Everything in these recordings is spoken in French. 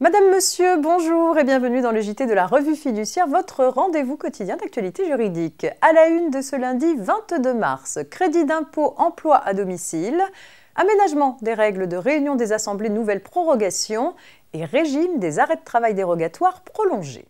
Madame, Monsieur, bonjour et bienvenue dans le JT de la Revue Fiduciaire, votre rendez-vous quotidien d'actualité juridique. À la une de ce lundi 22 mars, crédit d'impôt emploi à domicile, aménagement des règles de réunion des assemblées nouvelles prorogation et régime des arrêts de travail dérogatoires prolongés.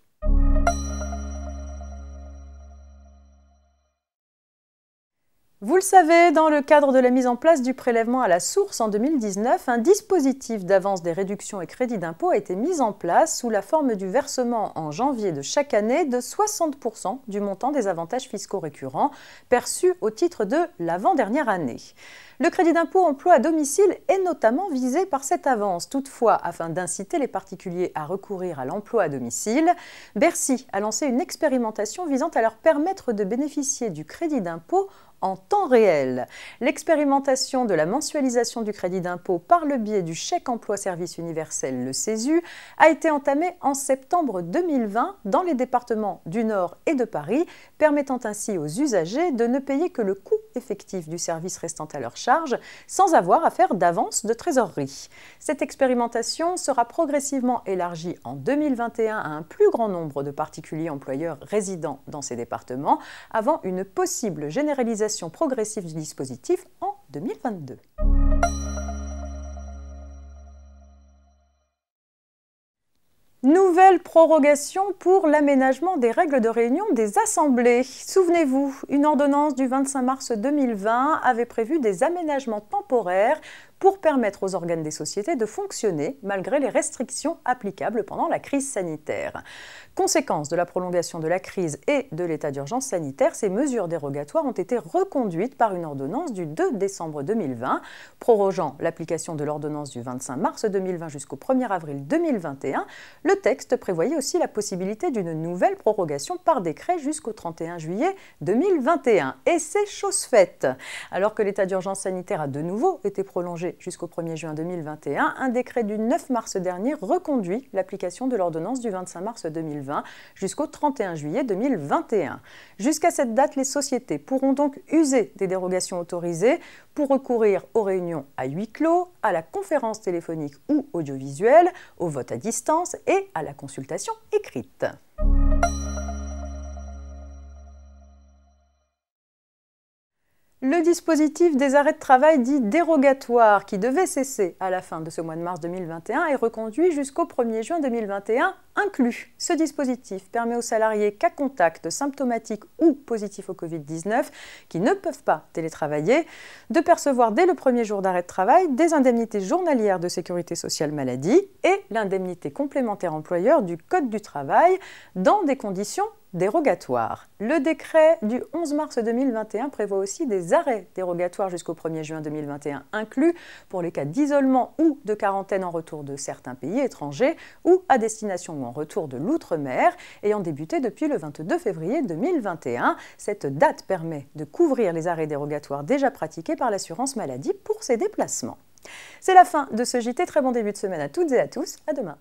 Vous le savez, dans le cadre de la mise en place du prélèvement à la source en 2019, un dispositif d'avance des réductions et crédits d'impôt a été mis en place sous la forme du versement en janvier de chaque année de 60% du montant des avantages fiscaux récurrents perçus au titre de l'avant-dernière année. Le crédit d'impôt emploi à domicile est notamment visé par cette avance. Toutefois, afin d'inciter les particuliers à recourir à l'emploi à domicile, Bercy a lancé une expérimentation visant à leur permettre de bénéficier du crédit d'impôt en temps réel. L'expérimentation de la mensualisation du crédit d'impôt par le biais du chèque emploi service universel, le CESU, a été entamée en septembre 2020 dans les départements du Nord et de Paris, permettant ainsi aux usagers de ne payer que le coût effectif du service restant à leur charge sans avoir à faire d'avance de trésorerie. Cette expérimentation sera progressivement élargie en 2021 à un plus grand nombre de particuliers employeurs résidant dans ces départements avant une possible généralisation progressive du dispositif en 2022. Nouvelle prorogation pour l'aménagement des règles de réunion des assemblées. Souvenez-vous, une ordonnance du 25 mars 2020 avait prévu des aménagements temporaires pour permettre aux organes des sociétés de fonctionner malgré les restrictions applicables pendant la crise sanitaire. Conséquence de la prolongation de la crise et de l'état d'urgence sanitaire, ces mesures dérogatoires ont été reconduites par une ordonnance du 2 décembre 2020, prorogeant l'application de l'ordonnance du 25 mars 2020 jusqu'au 1er avril 2021. Le texte prévoyait aussi la possibilité d'une nouvelle prorogation par décret jusqu'au 31 juillet 2021. Et c'est chose faite. Alors que l'état d'urgence sanitaire a de nouveau été prolongé jusqu'au 1er juin 2021, un décret du 9 mars dernier reconduit l'application de l'ordonnance du 25 mars 2020 jusqu'au 31 juillet 2021. Jusqu'à cette date, les sociétés pourront donc user des dérogations autorisées pour recourir aux réunions à huis clos, à la conférence téléphonique ou audiovisuelle, au vote à distance et à la consultation écrite. Le dispositif des arrêts de travail dit dérogatoire, qui devait cesser à la fin de ce mois de mars 2021, est reconduit jusqu'au 1er juin 2021 inclus. Ce dispositif permet aux salariés cas contact symptomatiques ou positifs au Covid-19 qui ne peuvent pas télétravailler de percevoir dès le premier jour d'arrêt de travail des indemnités journalières de sécurité sociale maladie et l'indemnité complémentaire employeur du Code du travail dans des conditions dérogatoires. Le décret du 11 mars 2021 prévoit aussi des arrêts dérogatoires jusqu'au 1er juin 2021 inclus pour les cas d'isolement ou de quarantaine en retour de certains pays étrangers ou à destination ou en retour de l'outre-mer, ayant débuté depuis le 22 février 2021. Cette date permet de couvrir les arrêts dérogatoires déjà pratiqués par l'assurance maladie pour ces déplacements. C'est la fin de ce JT. Très bon début de semaine à toutes et à tous. À demain.